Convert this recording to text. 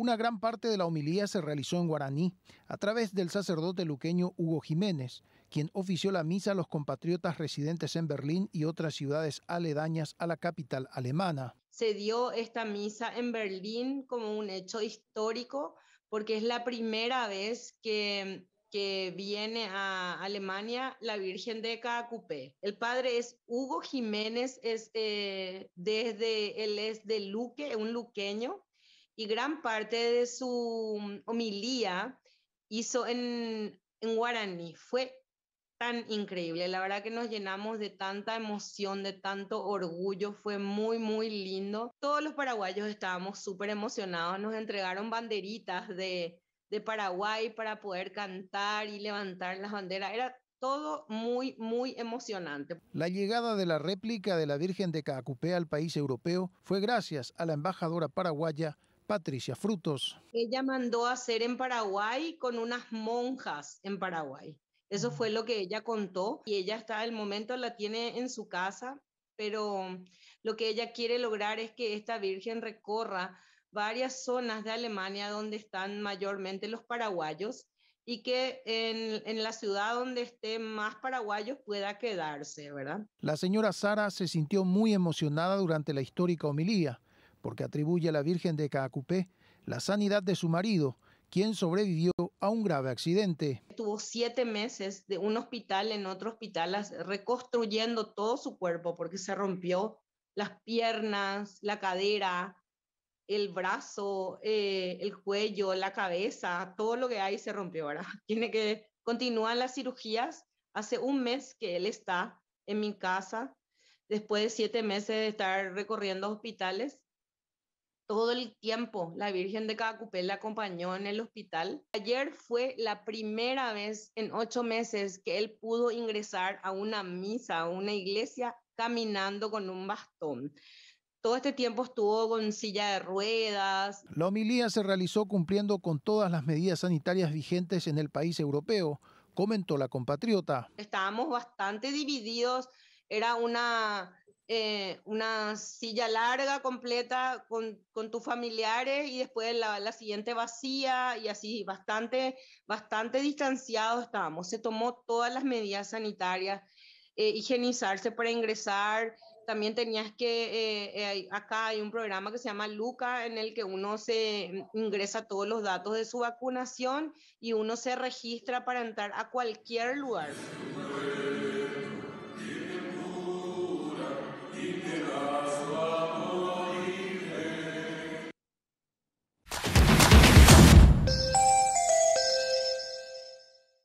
Una gran parte de la homilía se realizó en guaraní a través del sacerdote luqueño Hugo Jiménez, quien ofició la misa a los compatriotas residentes en Berlín y otras ciudades aledañas a la capital alemana. Se dio esta misa en Berlín como un hecho histórico porque es la primera vez que viene a Alemania, la Virgen de Cacupé. El padre es Hugo Jiménez, es eh, desde, él es de Luque, un luqueño, y gran parte de su mm, homilía hizo en, en guaraní. Fue tan increíble, la verdad que nos llenamos de tanta emoción, de tanto orgullo, fue muy, muy lindo. Todos los paraguayos estábamos súper emocionados, nos entregaron banderitas de, de Paraguay para poder cantar y levantar las banderas. Era todo muy, muy emocionante. La llegada de la réplica de la Virgen de Cacupé al país europeo fue gracias a la embajadora paraguaya Patricia Frutos. Ella mandó a hacer en Paraguay con unas monjas en Paraguay. Eso fue mm. lo que ella contó y ella está el momento la tiene en su casa, pero lo que ella quiere lograr es que esta Virgen recorra varias zonas de Alemania donde están mayormente los paraguayos y que en, en, la ciudad donde estén más paraguayos pueda quedarse, ¿verdad? La señora Sara se sintió muy emocionada durante la histórica homilía porque atribuye a la Virgen de Caacupé la sanidad de su marido, quien sobrevivió a un grave accidente. Estuvo siete meses de un hospital en otro hospital reconstruyendo todo su cuerpo porque se rompió las piernas, la cadera, el brazo, eh, el cuello, la cabeza, todo lo que hay se rompió ahora. Tiene que continuar las cirugías. Hace un mes que él está en mi casa, después de siete meses de estar recorriendo hospitales todo el tiempo. La Virgen de Cacupé la acompañó en el hospital. Ayer fue la primera vez en ocho meses que él pudo ingresar a una misa, a una iglesia, caminando con un bastón. Todo este tiempo estuvo con silla de ruedas. La homilía se realizó cumpliendo con todas las medidas sanitarias vigentes en el país europeo, comentó la compatriota. Estábamos bastante divididos. Era una eh, una silla larga, completa, con, con tus familiares y después la, la, siguiente vacía y así, bastante, bastante distanciados estábamos. Se tomó todas las medidas sanitarias, eh, higienizarse para ingresar. También tenías que, eh, acá hay un programa que se llama Luca, en el que uno se ingresa todos los datos de su vacunación y uno se registra para entrar a cualquier lugar.